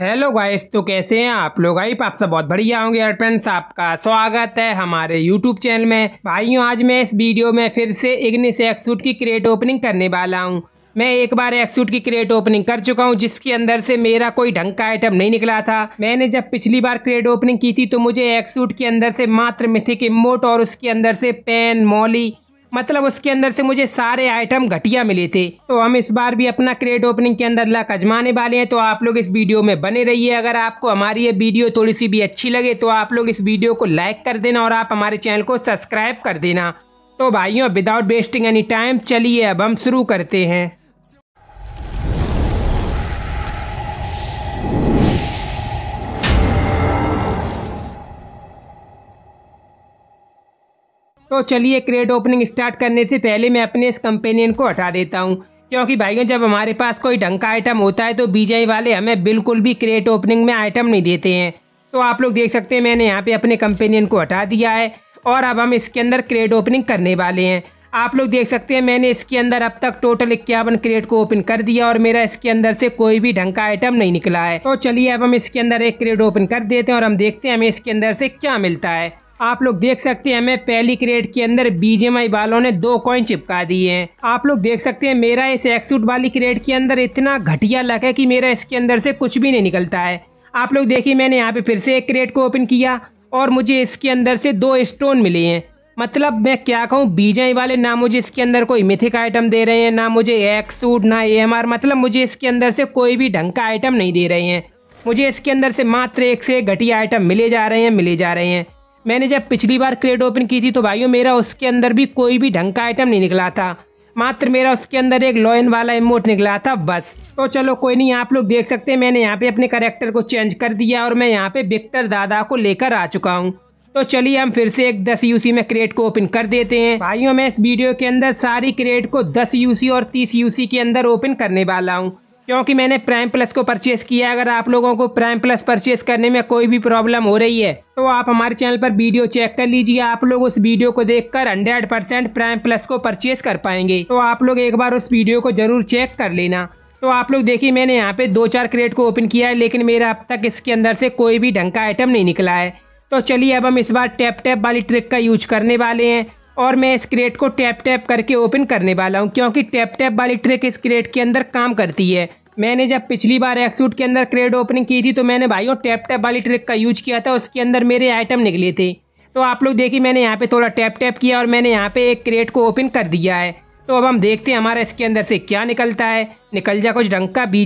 hello guys तो कैसे हैं आप लोग आई आप सब बहुत बढ़िया होंगे और फ्रेंड्स आपका स्वागत है हमारे यूट्यूब चैनल में भाइयों आज मैं इस वीडियो में फिर से इग्निस सूट की क्रेट ओपनिंग करने वाला हूं मैं एक बार एक्सूट की क्रेट ओपनिंग कर चुका हूं जिसके अंदर से मेरा कोई ढंग का आइटम नहीं निकला था मैंने जब पिछली बार क्रेट ओपनिंग की थी तो मुझे सूट के अंदर से मात्र मिथिक इमोट और उसके अंदर से पेन मॉली मतलब उसके अंदर से मुझे सारे आइटम घटिया मिले थे तो हम इस बार भी अपना क्रेट ओपनिंग के अंदर लक अजमाने वाले हैं तो आप लोग इस वीडियो में बने रहिए अगर आपको हमारी ये वीडियो थोड़ी सी भी अच्छी लगे तो आप लोग इस वीडियो को लाइक कर देना और आप हमारे चैनल को सब्सक्राइब कर देना तो भाइयों विदाउट वेस्टिंग एनी टाइम चलिए अब हम शुरू करते हैं तो चलिए क्रेट ओपनिंग स्टार्ट करने से पहले मैं अपने इस कंपेनियन को हटा देता हूँ क्योंकि भाइयों जब हमारे पास कोई ढंग का आइटम होता है तो बीजाई वाले हमें बिल्कुल भी क्रेट ओपनिंग में आइटम नहीं देते हैं तो आप लोग देख सकते हैं मैंने यहाँ पे अपने कंपेनियन को हटा दिया है और अब हम इसके अंदर क्रेट ओपनिंग करने वाले हैं आप लोग देख सकते हैं मैंने इसके अंदर अब तक टोटल इक्यावन क्रेट को ओपन कर दिया और मेरा इसके अंदर से कोई भी ढंग का आइटम नहीं निकला है तो चलिए अब हम इसके अंदर एक क्रेट ओपन कर देते हैं और हम देखते हैं हमें इसके अंदर से क्या मिलता है आप लोग देख सकते हैं हमें पहली क्रेट के अंदर बीजेमआई वालों ने दो कॉइन चिपका दिए हैं आप लोग देख सकते हैं मेरा इस एक्सूट वाली क्रेट के अंदर इतना घटिया लग है कि मेरा इसके अंदर से कुछ भी नहीं निकलता है आप लोग देखिए मैंने यहाँ पे फिर से एक क्रेट को ओपन किया और मुझे इसके अंदर से दो स्टोन मिले हैं मतलब मैं क्या कहूँ बीजाई वाले ना मुझे इसके अंदर कोई मिथिक आइटम दे रहे हैं ना मुझे एक सूट ना ए एम आर मतलब मुझे इसके अंदर से कोई भी ढंग का आइटम नहीं दे रहे हैं मुझे इसके अंदर से मात्र एक से घटिया आइटम मिले जा रहे हैं मिले जा रहे हैं मैंने जब पिछली बार क्रेट ओपन की थी तो भाइयों मेरा उसके अंदर भी कोई भी ढंग का आइटम नहीं निकला था मात्र मेरा उसके अंदर एक लॉयन वाला इमोट निकला था बस तो चलो कोई नहीं आप लोग देख सकते हैं मैंने यहाँ पे अपने करेक्टर को चेंज कर दिया और मैं यहाँ पे विक्टर दादा को लेकर आ चुका हूँ तो चलिए हम फिर से एक दस यूसी में क्रेट को ओपन कर देते हैं भाइयों मैं इस वीडियो के अंदर सारी क्रेट को दस यूसी और तीस यूसी के अंदर ओपन करने वाला हूँ क्योंकि मैंने प्राइम प्लस को परचेस किया अगर आप लोगों को प्राइम प्लस परचेस करने में कोई भी प्रॉब्लम हो रही है तो आप हमारे चैनल पर वीडियो चेक कर लीजिए आप लोग उस वीडियो को देखकर 100 परसेंट प्राइम प्लस को परचेस कर पाएंगे तो आप लोग एक बार उस वीडियो को जरूर चेक कर लेना तो आप लोग देखिए मैंने यहाँ पे दो चार क्रेट को ओपन किया है लेकिन मेरा अब तक इसके अंदर से कोई भी ढंग का आइटम नहीं निकला है तो चलिए अब हम इस बार टैप टैप वाली ट्रिक का यूज करने वाले हैं और मैं इस क्रेट को टैप टैप करके ओपन करने वाला हूँ क्योंकि टैप टैप वाली ट्रिक इस क्रेट के अंदर काम करती है मैंने जब पिछली बार एक्सूट के अंदर क्रेड ओपनिंग की थी तो मैंने भाइयों टैप टैप वाली ट्रिक का यूज किया था उसके अंदर मेरे आइटम निकले थे तो आप लोग देखिए मैंने यहाँ पे थोड़ा टैप टैप किया और मैंने यहाँ पे एक क्रेट को ओपन कर दिया है तो अब हम देखते हैं हमारा इसके अंदर से क्या निकलता है निकल जा कुछ ढंग का बी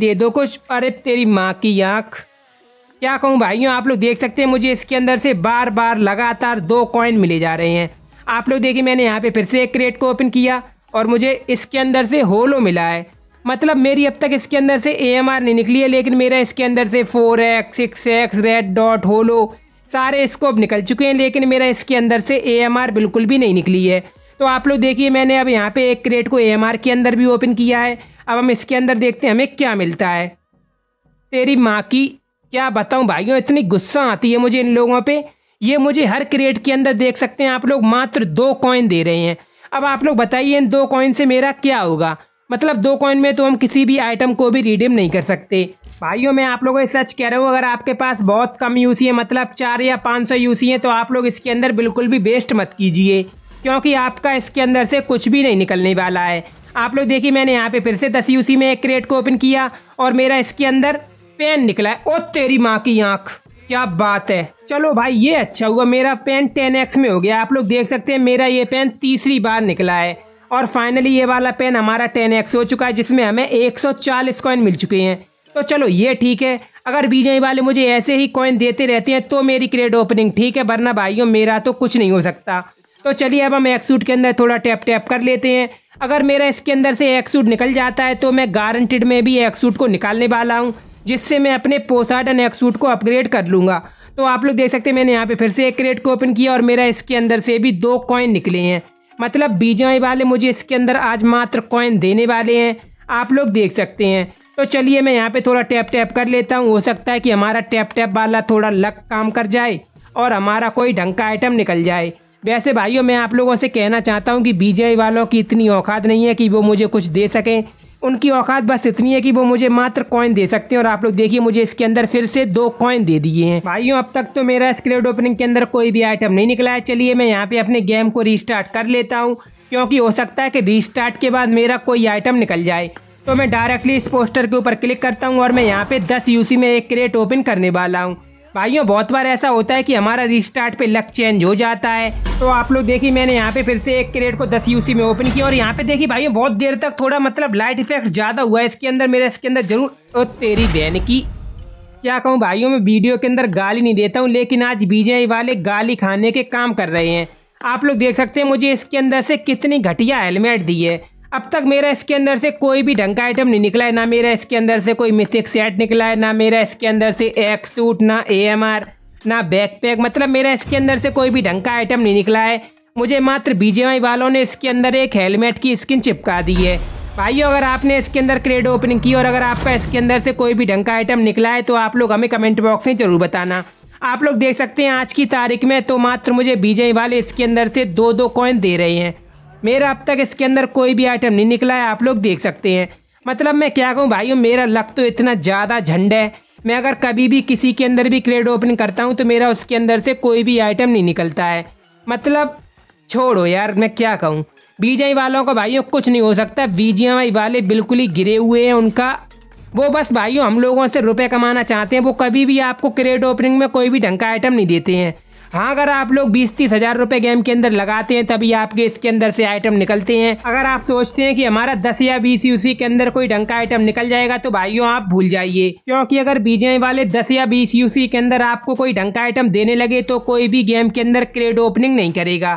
दे दो कुछ अरे तेरी माँ की आँख क्या कहूँ भाइयों आप लोग देख सकते हैं मुझे इसके अंदर से बार बार लगातार दो कॉइन मिले जा रहे हैं आप लोग देखिए मैंने यहाँ पे फिर से एक क्रेट को ओपन किया और मुझे इसके अंदर से होलो मिला है मतलब मेरी अब तक इसके अंदर से ए नहीं निकली है लेकिन मेरा इसके अंदर से four X six X red dot holo सारे स्कोप निकल चुके हैं लेकिन मेरा इसके अंदर से ए बिल्कुल भी नहीं निकली है तो आप लोग देखिए मैंने अब यहाँ पे एक क्रेट को ए के अंदर भी ओपन किया है अब हम इसके अंदर देखते हैं हमें क्या मिलता है तेरी माँ की क्या बताऊँ भाइयों इतनी गुस्सा आती है मुझे इन लोगों पर ये मुझे हर क्रेट के अंदर देख सकते हैं आप लोग मात्र दो कॉइन दे रहे हैं अब आप लोग बताइए इन दो कॉइन से मेरा क्या होगा मतलब दो कॉइन में तो हम किसी भी आइटम को भी रिडीम नहीं कर सकते भाइयों मैं आप लोगों को सच कह रहा हूँ अगर आपके पास बहुत कम यू है मतलब चार या पाँच सौ यू है तो आप लोग इसके अंदर बिल्कुल भी वेस्ट मत कीजिए क्योंकि आपका इसके अंदर से कुछ भी नहीं निकलने वाला है आप लोग देखिए मैंने यहाँ पे फिर से दस यूसी में एक क्रेट को ओपन किया और मेरा इसके अंदर पेन निकला है ओ तेरी माँ की आँख क्या बात है चलो भाई ये अच्छा हुआ मेरा पेन टेन एक्स में हो गया आप लोग देख सकते हैं मेरा ये पेन तीसरी बार निकला है और फाइनली ये वाला पेन हमारा टेन एक्स हो चुका है जिसमें हमें एक सौ चालीस कॉइन मिल चुके हैं तो चलो ये ठीक है अगर बीजेपी वाले मुझे ऐसे ही कॉइन देते रहते हैं तो मेरी क्रेड ओपनिंग ठीक है वरना भाइयों मेरा तो कुछ नहीं हो सकता तो चलिए अब हम एक्सूट के अंदर थोड़ा टैप टैप कर लेते हैं अगर मेरा इसके अंदर से एक्सूट निकल जाता है तो मैं गारंटिड में भी एक्सूट को निकालने वाला हूँ जिससे मैं अपने पोसाडन एक्सूट को अपग्रेड कर लूँगा तो आप लोग देख सकते हैं मैंने यहाँ पे फिर से एक क्रेट को ओपन किया और मेरा इसके अंदर से भी दो कॉइन निकले हैं मतलब बीजाई वाले मुझे इसके अंदर आज मात्र कॉइन देने वाले हैं आप लोग देख सकते हैं तो चलिए मैं यहाँ पे थोड़ा टैप टैप कर लेता हूँ हो सकता है कि हमारा टैप टैप वाला थोड़ा लक काम कर जाए और हमारा कोई ढंग का आइटम निकल जाए वैसे भाइयों मैं आप लोगों से कहना चाहता हूँ कि बीजेपी वालों की इतनी औकात नहीं है कि वो मुझे कुछ दे सकें उनकी औकात बस इतनी है कि वो मुझे मात्र कॉइन दे सकते हैं और आप लोग देखिए मुझे इसके अंदर फिर से दो कॉइन दे दिए हैं भाइयों अब तक तो मेरा स्क्रेड ओपनिंग के अंदर कोई भी आइटम नहीं निकला है चलिए मैं यहाँ पे अपने गेम को रिस्टार्ट कर लेता हूँ क्योंकि हो सकता है कि रिस्टार्ट के बाद मेरा कोई आइटम निकल जाए तो मैं डायरेक्टली इस पोस्टर के ऊपर क्लिक करता हूँ और मैं यहाँ पे दस यूसी में एक क्रेट ओपन करने वाला हूँ भाइयों बहुत बार ऐसा होता है कि हमारा रिस्टार्ट पे लक चेंज हो जाता है तो आप लोग देखिए मैंने यहाँ पे फिर से एक क्रेट को दस यूसी में ओपन किया और यहाँ पे देखिए भाइयों बहुत देर तक थोड़ा मतलब लाइट इफेक्ट ज़्यादा हुआ है इसके अंदर मेरे इसके अंदर जरूर तो तेरी बहन की क्या कहूँ भाइयों मैं वीडियो के अंदर गाली नहीं देता हूँ लेकिन आज बीजे वाले गाली खाने के काम कर रहे हैं आप लोग देख सकते हैं मुझे इसके अंदर से कितनी घटिया हेलमेट दी है अब तक मेरा इसके अंदर से कोई भी ढंग का आइटम नहीं निकला है ना मेरा इसके अंदर से कोई मिस्टेक सेट निकला है ना मेरा इसके अंदर से एक सूट ना ए ना बैकपैक मतलब मेरा इसके अंदर से कोई भी ढंग का आइटम नहीं निकला है मुझे मात्र बीजेवाई वालों ने इसके अंदर एक हेलमेट की स्किन चिपका दी है भाई अगर आपने इसके अंदर क्रेड ओपनिंग की और अगर आपका इसके अंदर से कोई भी ढंग का आइटम निकला है तो आप लोग हमें कमेंट बॉक्स में ज़रूर बताना आप लोग देख सकते हैं आज की तारीख में तो मात्र मुझे बीजेमाई वाले इसके अंदर से दो दो कॉइन दे रहे हैं मेरा अब तक इसके अंदर कोई भी आइटम नहीं निकला है आप लोग देख सकते हैं मतलब मैं क्या कहूँ भाइयों मेरा लक तो इतना ज़्यादा झंडा है मैं अगर कभी भी किसी के अंदर भी क्रेड ओपन करता हूँ तो मेरा उसके अंदर से कोई भी आइटम नहीं निकलता है मतलब छोड़ो यार मैं क्या कहूँ बीजाई वालों को भाइयों कुछ नहीं हो सकता बीजेपी वाले बिल्कुल ही गिरे हुए हैं उनका वो बस भाइयों हम लोगों से रुपए कमाना चाहते हैं वो कभी भी आपको क्रेड ओपनिंग में कोई भी ढंग का आइटम नहीं देते हैं हाँ अगर आप लोग बीस तीस हजार रुपये गेम के अंदर लगाते हैं तभी आपके इसके अंदर से आइटम निकलते हैं अगर आप सोचते हैं कि हमारा दस या बीस यूसी के अंदर कोई ढंग का आइटम निकल जाएगा तो भाइयों आप भूल जाइए क्योंकि अगर बीजे वाले दस या बीस यूसी के अंदर आपको कोई ढंग का आइटम देने लगे तो कोई भी गेम के अंदर क्रेड ओपनिंग नहीं करेगा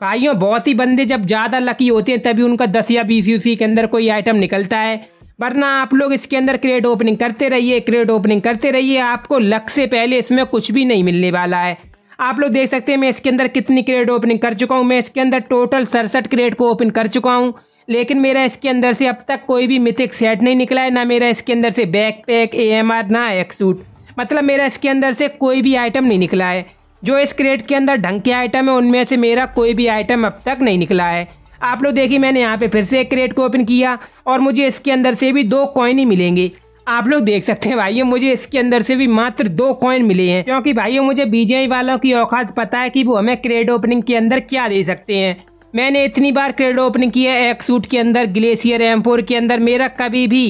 भाइयों बहुत ही बंदे जब ज़्यादा लकी होते हैं तभी उनका दस या बीस यूसी के अंदर कोई आइटम निकलता है वरना आप लोग इसके अंदर क्रेड ओपनिंग करते रहिए क्रेड ओपनिंग करते रहिए आपको लक से पहले इसमें कुछ भी नहीं मिलने वाला है आप लोग देख सकते हैं मैं इसके अंदर कितनी क्रेड ओपनिंग कर चुका हूँ मैं इसके अंदर टोटल सड़सठ क्रेड को ओपन कर चुका हूँ लेकिन मेरा इसके अंदर से अब तक कोई भी मिथिक सेट नहीं निकला है ना मेरा इसके अंदर से backpack A M R ना सूट मतलब मेरा इसके अंदर से कोई भी आइटम नहीं निकला है जो इस क्रेट के अंदर ढंग के आइटम है उनमें से मेरा कोई भी आइटम अब तक नहीं निकला है आप लोग देखिए मैंने यहाँ पे फिर से एक क्रेट को ओपन किया और मुझे इसके अंदर से भी दो कॉइन ही मिलेंगे आप लोग देख सकते हैं भाइयों मुझे इसके अंदर से भी मात्र दो कॉइन मिले हैं क्योंकि भाइयों मुझे बीजेपी वालों की औकात पता है कि वो हमें क्रेड ओपनिंग के अंदर क्या दे सकते हैं मैंने इतनी बार क्रेड ओपनिंग किया है एक सूट के अंदर ग्लेशियर एम्पोर के अंदर मेरा कभी भी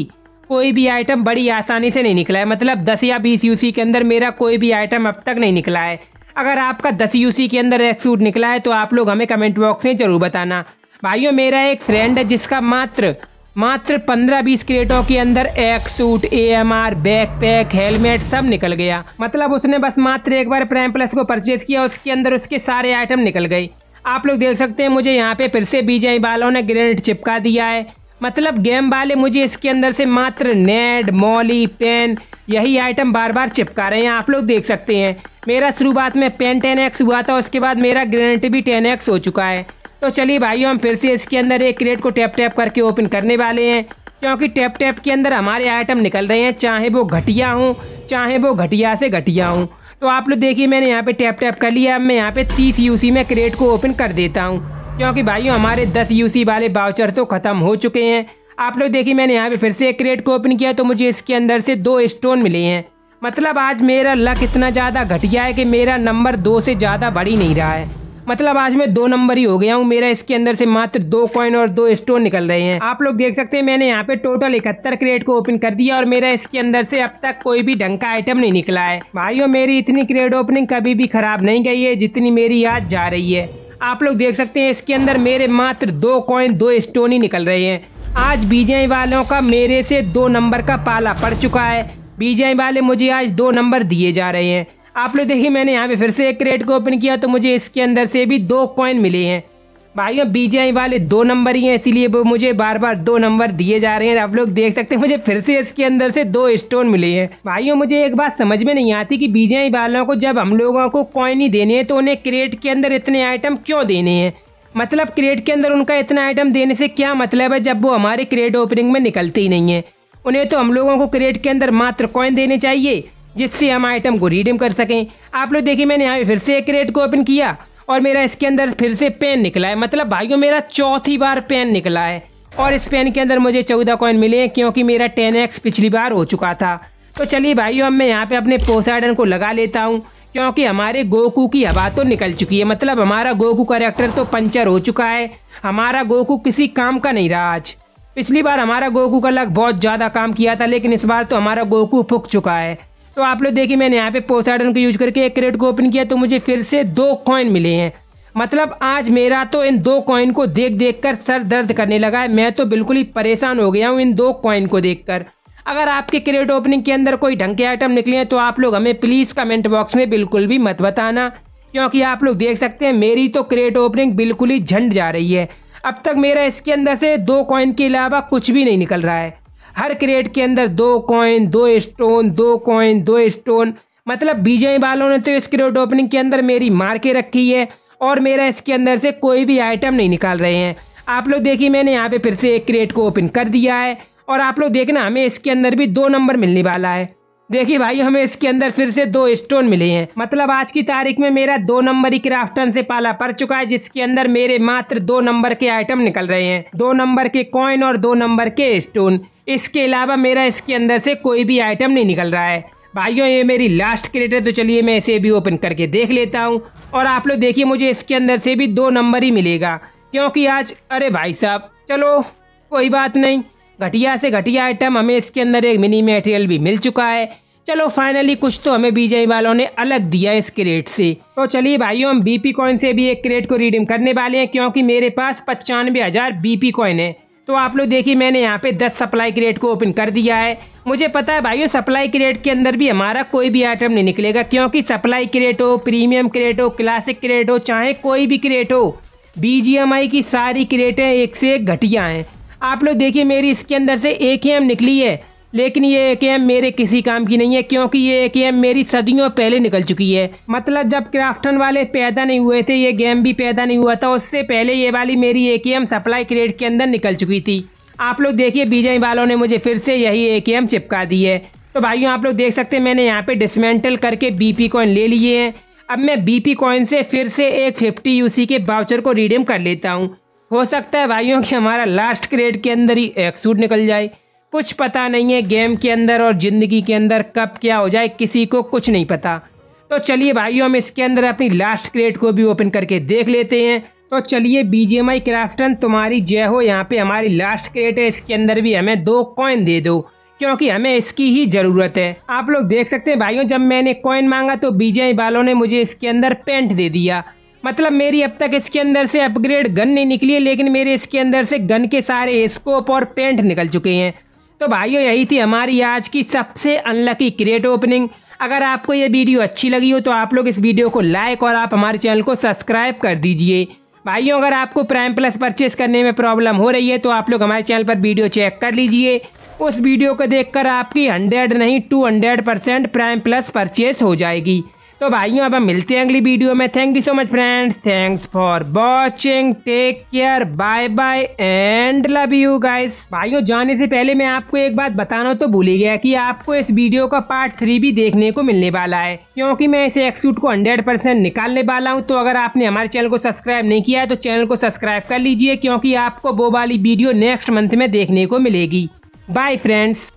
कोई भी आइटम बड़ी आसानी से नहीं निकला है मतलब दस या बीस यूसी के अंदर मेरा कोई भी आइटम अब तक नहीं निकला है अगर आपका दस यूसी के अंदर एक सूट निकला है तो आप लोग हमें कमेंट बॉक्स में ज़रूर बताना भाइयों मेरा एक फ्रेंड है जिसका मात्र मात्र 15-20 क्रेटों के अंदर एक सूट एएमआर बैकपैक हेलमेट सब निकल गया मतलब उसने बस मात्र एक बार प्राइम प्लस को परचेज किया उसके अंदर उसके सारे आइटम निकल गए आप लोग देख सकते हैं मुझे यहाँ पे फिर से बीजे बालों ने ग्रेनेड चिपका दिया है मतलब गेम वाले मुझे इसके अंदर से मात्र नेड मॉली पेन यही आइटम बार बार चिपका रहे हैं आप लोग देख सकते हैं मेरा शुरुआत में पेन टेन एक्स हुआ था उसके बाद मेरा ग्रेनेड भी टेन एक्स हो चुका है तो चलिए भाइयों हम फिर से इसके अंदर एक क्रेट को टैप टैप करके ओपन करने वाले हैं क्योंकि टैप टैप के अंदर हमारे आइटम निकल रहे हैं चाहे वो घटिया हों चाहे वो घटिया से घटिया हों तो आप लोग देखिए मैंने यहाँ पे टैप टैप कर लिया अब मैं यहाँ पे तीस यूसी में क्रेट को ओपन कर देता हूँ क्योंकि भाइयों हमारे दस यूसी वाले बाउचर तो ख़त्म हो चुके हैं आप लोग देखिए मैंने यहाँ पे फिर से एक क्रेट को ओपन किया तो मुझे इसके अंदर से दो स्टोन मिले हैं मतलब आज मेरा लक इतना ज़्यादा घटिया है कि मेरा नंबर दो से ज़्यादा बढ़ ही नहीं रहा है मतलब आज मैं दो नंबर ही हो गया हूँ मेरा इसके अंदर से मात्र दो कॉइन और दो स्टोन निकल रहे हैं आप लोग देख सकते हैं मैंने यहाँ पे टोटल इकहत्तर क्रेट को ओपन कर दिया और मेरा इसके अंदर से अब तक कोई भी ढंग का आइटम नहीं निकला है भाईयों मेरी इतनी क्रेट ओपनिंग कभी भी खराब नहीं गई है जितनी मेरी याद जा रही है आप लोग देख सकते हैं इसके अंदर मेरे मात्र दो कॉइन दो स्टोन ही निकल रहे हैं आज बीजे वालों का मेरे से दो नंबर का पाला पड़ चुका है बीजे वाले मुझे आज दो नंबर दिए जा रहे हैं आप लोग देखिए मैंने यहाँ पे फिर से एक क्रेट को ओपन किया तो मुझे इसके अंदर से भी दो कॉइन मिले हैं भाइयों बीजेआई वाले दो नंबर ही हैं इसीलिए वो मुझे बार बार दो नंबर दिए जा रहे हैं आप लोग देख सकते हैं मुझे फिर से इसके अंदर से दो स्टोन मिले हैं भाइयों मुझे एक बात समझ में नहीं आती कि बीजेआई वालों को जब हम लोगों को कॉइन ही देने हैं तो उन्हें क्रेट के अंदर इतने आइटम क्यों देने हैं मतलब क्रेट के अंदर उनका इतना आइटम देने से क्या मतलब है जब वो हमारे क्रेट ओपनिंग में निकलते ही नहीं है उन्हें तो हम लोगों को क्रेट के अंदर मात्र कॉइन देने चाहिए जिससे हम आइटम को रिडीम कर सकें आप लोग देखिए मैंने यहाँ पे फिर से एक क्रेट को ओपन किया और मेरा इसके अंदर फिर से पेन निकला है मतलब भाइयों मेरा चौथी बार पेन निकला है और इस पेन के अंदर मुझे चौदह कॉइन मिले हैं क्योंकि मेरा टेन एक्स पिछली बार हो चुका था तो चलिए भाइयों अब मैं यहाँ पे अपने पोसाइडन को लगा लेता हूँ क्योंकि हमारे गोकू की हवा तो निकल चुकी है मतलब हमारा गोकू करेक्टर तो पंचर हो चुका है हमारा गोकू किसी काम का नहीं रहा आज पिछली बार हमारा गोकू का लग बहुत ज़्यादा काम किया था लेकिन इस बार तो हमारा गोकू फुक चुका है तो आप लोग देखिए मैंने यहाँ पे पोसाइडन को यूज करके एक क्रेट को ओपन किया तो मुझे फिर से दो कॉइन मिले हैं मतलब आज मेरा तो इन दो कॉइन को देख देख कर सर दर्द करने लगा है मैं तो बिल्कुल ही परेशान हो गया हूँ इन दो कॉइन को देख कर अगर आपके क्रेट ओपनिंग के अंदर कोई ढंग के आइटम निकले हैं तो आप लोग हमें प्लीज़ कमेंट बॉक्स में बिल्कुल भी मत बताना क्योंकि आप लोग देख सकते हैं मेरी तो क्रेट ओपनिंग बिल्कुल ही झंड जा रही है अब तक मेरा इसके अंदर से दो कॉइन के अलावा कुछ भी नहीं निकल रहा है हर क्रेट के अंदर दो कॉइन दो स्टोन दो कॉइन दो स्टोन मतलब विजय वालों ने तो इस क्रेट ओपनिंग के अंदर मेरी मार के रखी है और मेरा इसके अंदर से कोई भी आइटम नहीं निकाल रहे हैं आप लोग देखिए मैंने यहाँ पे फिर से एक क्रेट को ओपन कर दिया है और आप लोग देखना हमें इसके अंदर भी दो नंबर मिलने वाला है देखिए भाई हमें इसके अंदर फिर से दो स्टोन मिले हैं मतलब आज की तारीख में मेरा दो नंबर ही क्राफ्टन से पाला पड़ चुका है जिसके अंदर मेरे मात्र दो नंबर के आइटम निकल रहे हैं दो नंबर के कॉइन और दो नंबर के स्टोन इसके अलावा मेरा इसके अंदर से कोई भी आइटम नहीं निकल रहा है भाइयों ये मेरी लास्ट क्रेट है तो चलिए मैं इसे भी ओपन करके देख लेता हूँ और आप लोग देखिए मुझे इसके अंदर से भी दो नंबर ही मिलेगा क्योंकि आज अरे भाई साहब चलो कोई बात नहीं घटिया से घटिया आइटम हमें इसके अंदर एक मिनी मटेरियल भी मिल चुका है चलो फाइनली कुछ तो हमें बीजे वालों ने अलग दिया इस क्रेट से तो चलिए भाइयों हम बीपी कॉइन से भी एक क्रेट को रिडीम करने वाले हैं क्योंकि मेरे पास पचानवे हज़ार पी कॉइन है तो आप लोग देखिए मैंने यहाँ पे 10 सप्लाई क्रेट को ओपन कर दिया है मुझे पता है भाइयों सप्लाई क्रेट के अंदर भी हमारा कोई भी आइटम नहीं निकलेगा क्योंकि सप्लाई क्रेट हो प्रीमियम क्रेट हो क्लासिक क्रेट हो चाहे कोई भी क्रेट हो बी की सारी क्रेटें एक से एक घटिया हैं आप लोग देखिए मेरी इसके अंदर से ए के एम निकली है लेकिन ये ए के एम मेरे किसी काम की नहीं है क्योंकि ये ए के एम मेरी सदियों पहले निकल चुकी है मतलब जब क्राफ्टन वाले पैदा नहीं हुए थे ये गेम भी पैदा नहीं हुआ था उससे पहले ये वाली मेरी ए के एम सप्लाई क्रेड के अंदर निकल चुकी थी आप लोग देखिए बीजाई वालों ने मुझे फिर से यही ए के एम चिपका दी है तो भाइयों आप लोग देख सकते हैं मैंने यहाँ पे डिसमेंटल करके बीपी कॉइन ले लिए हैं अब मैं बीपी कॉइन से फिर से एक फिफ्टी यूसी के बाउचर को रिडीम कर लेता हूँ हो सकता है भाइयों कि हमारा लास्ट क्रेड के अंदर ही एक सूट निकल जाए कुछ पता नहीं है गेम के अंदर और ज़िंदगी के अंदर कब क्या हो जाए किसी को कुछ नहीं पता तो चलिए भाइयों हम इसके अंदर अपनी लास्ट क्रेड को भी ओपन करके देख लेते हैं तो चलिए B G M I Krafton तुम्हारी जय हो यहाँ पे हमारी लास्ट क्रेड है इसके अंदर भी हमें दो कॉइन दे दो क्योंकि हमें इसकी ही ज़रूरत है आप लोग देख सकते हैं भाइयों जब मैंने कॉइन मांगा तो आई वालों ने मुझे इसके अंदर पेंट दे दिया मतलब मेरी अब तक इसके अंदर से अपग्रेड गन नहीं निकली है लेकिन मेरे इसके अंदर से गन के सारे स्कोप और पेंट निकल चुके हैं तो भाइयों यही थी हमारी आज की सबसे अनलकी क्रिएट ओपनिंग अगर आपको ये वीडियो अच्छी लगी हो तो आप लोग इस वीडियो को लाइक और आप हमारे चैनल को सब्सक्राइब कर दीजिए भाइयों अगर आपको प्राइम प्लस परचेस करने में प्रॉब्लम हो रही है तो आप लोग हमारे चैनल पर वीडियो चेक कर लीजिए उस वीडियो को देखकर आपकी हंड्रेड नहीं two hundred percent prime plus purchase हो जाएगी तो भाइयों अब हम मिलते हैं अगली वीडियो में thank you so much friends thanks for watching take care bye bye and love you guys भाइयों जाने से पहले मैं आपको एक बात बताना तो भूल ही गया कि आपको इस वीडियो का पार्ट थ्री भी देखने को मिलने वाला है क्योंकि मैं इसे एक्सूट को हंड्रेड परसेंट निकालने वाला हूँ तो अगर आपने हमारे चैनल को सब्सक्राइब नहीं किया है तो चैनल को सब्सक्राइब कर लीजिए क्योंकि आपको वो वाली वीडियो नेक्स्ट मंथ में देखने को मिलेगी बाय फ्रेंड्स